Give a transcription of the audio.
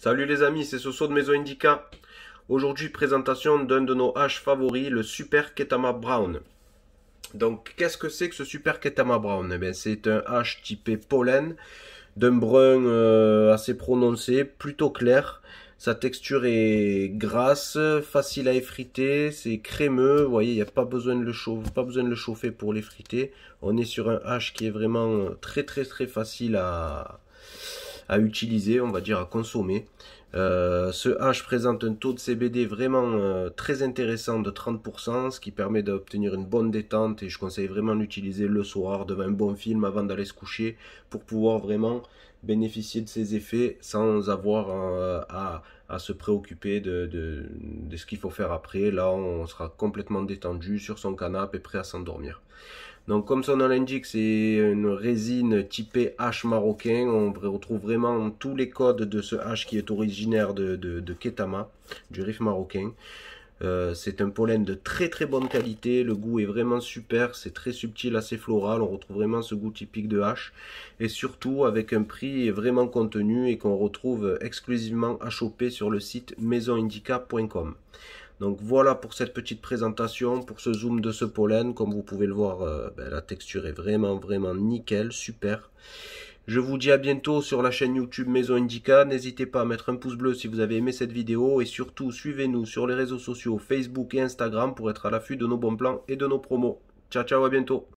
Salut les amis, c'est ce Soso de Maison Indica. Aujourd'hui, présentation d'un de nos haches favoris, le Super Ketama Brown. Donc, qu'est-ce que c'est que ce Super Ketama Brown eh C'est un hache typé pollen, d'un brun euh, assez prononcé, plutôt clair. Sa texture est grasse, facile à effriter, c'est crémeux. Vous voyez, il n'y a pas besoin, de le chauffer, pas besoin de le chauffer pour l'effriter. On est sur un hache qui est vraiment euh, très très très facile à, utiliser, on va dire à consommer. Euh, ce H présente un taux de CBD vraiment euh, très intéressant de 30%, ce qui permet d'obtenir une bonne détente et je conseille vraiment l'utiliser le soir devant un bon film avant d'aller se coucher pour pouvoir vraiment bénéficier de ses effets sans avoir à, se préoccuper de, de, de ce qu'il faut faire après. Là, on sera complètement détendu sur son canapé et prêt à s'endormir. Donc comme son nom l'indique, c'est une résine typée H marocain. On retrouve vraiment tous les codes de ce H qui est originaire de, Ketama, du riff marocain. Euh, c'est un pollen de très très bonne qualité, le goût est vraiment super, c'est très subtil, assez floral, on retrouve vraiment ce goût typique de H. et surtout avec un prix vraiment contenu et qu'on retrouve exclusivement à choper sur le site maisonindica.com. Donc voilà pour cette petite présentation, pour ce zoom de ce pollen. Comme vous pouvez le voir, euh, ben, la texture est vraiment, vraiment nickel, super. Je vous dis à bientôt sur la chaîne YouTube Maison Indica. N'hésitez pas à mettre un pouce bleu si vous avez aimé cette vidéo. Et surtout, suivez-nous sur les réseaux sociaux Facebook et Instagram pour être à l'affût de nos bons plans et de nos promos. Ciao, ciao, à bientôt.